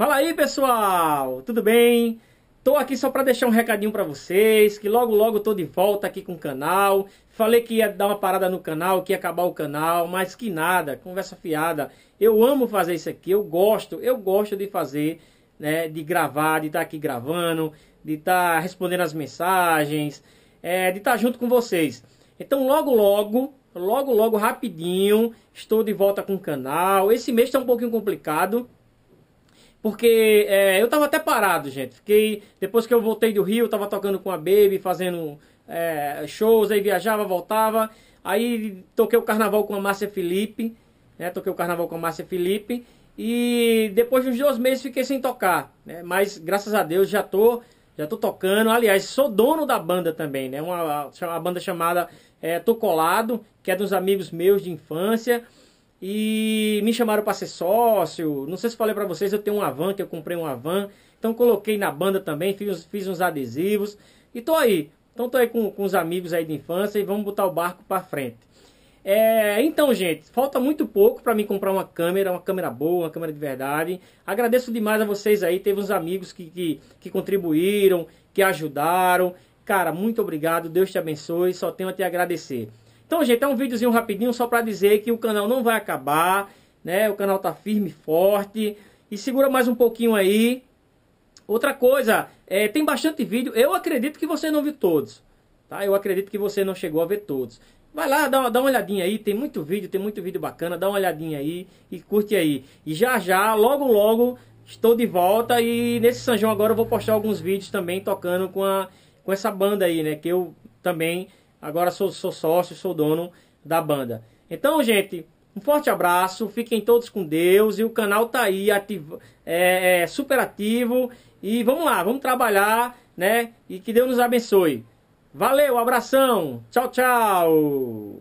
Fala aí, pessoal! Tudo bem? Tô aqui só para deixar um recadinho para vocês, que logo logo tô de volta aqui com o canal. Falei que ia dar uma parada no canal, que ia acabar o canal, mas que nada, conversa fiada. Eu amo fazer isso aqui, eu gosto, eu gosto de fazer, né, de gravar, de estar tá aqui gravando, de estar tá respondendo as mensagens, é, de estar tá junto com vocês. Então logo logo, logo logo rapidinho, estou de volta com o canal. Esse mês tá um pouquinho complicado, porque é, eu tava até parado, gente. Fiquei, depois que eu voltei do Rio, eu tava tocando com a Baby, fazendo é, shows, aí viajava, voltava. Aí toquei o carnaval com a Márcia Felipe, né? Toquei o carnaval com a Márcia Felipe. E depois de uns dois meses fiquei sem tocar, né? Mas graças a Deus já tô, já tô tocando. Aliás, sou dono da banda também, né? Uma, uma banda chamada é, Tô Colado, que é dos amigos meus de infância e me chamaram para ser sócio. Não sei se falei para vocês, eu tenho uma van, que eu comprei uma van. Então coloquei na banda também, fiz, fiz uns adesivos e tô aí. Então tô aí com, com os amigos aí de infância e vamos botar o barco para frente. É, então, gente, falta muito pouco para mim comprar uma câmera, uma câmera boa, uma câmera de verdade. Agradeço demais a vocês aí. Teve uns amigos que, que, que contribuíram, que ajudaram. Cara, muito obrigado. Deus te abençoe. Só tenho a te agradecer. Então, gente, é um videozinho rapidinho só para dizer que o canal não vai acabar, né? O canal tá firme e forte. E segura mais um pouquinho aí. Outra coisa, é, tem bastante vídeo. Eu acredito que você não viu todos, tá? Eu acredito que você não chegou a ver todos. Vai lá, dá uma, dá uma olhadinha aí, tem muito vídeo, tem muito vídeo bacana, dá uma olhadinha aí e curte aí. E já já, logo logo, estou de volta e nesse São João agora eu vou postar alguns vídeos também tocando com, a, com essa banda aí, né? Que eu também Agora sou, sou sócio, sou dono da banda. Então, gente, um forte abraço, fiquem todos com Deus e o canal tá aí ativo, é, é, super ativo e vamos lá, vamos trabalhar, né? E que Deus nos abençoe. Valeu, abração, tchau, tchau.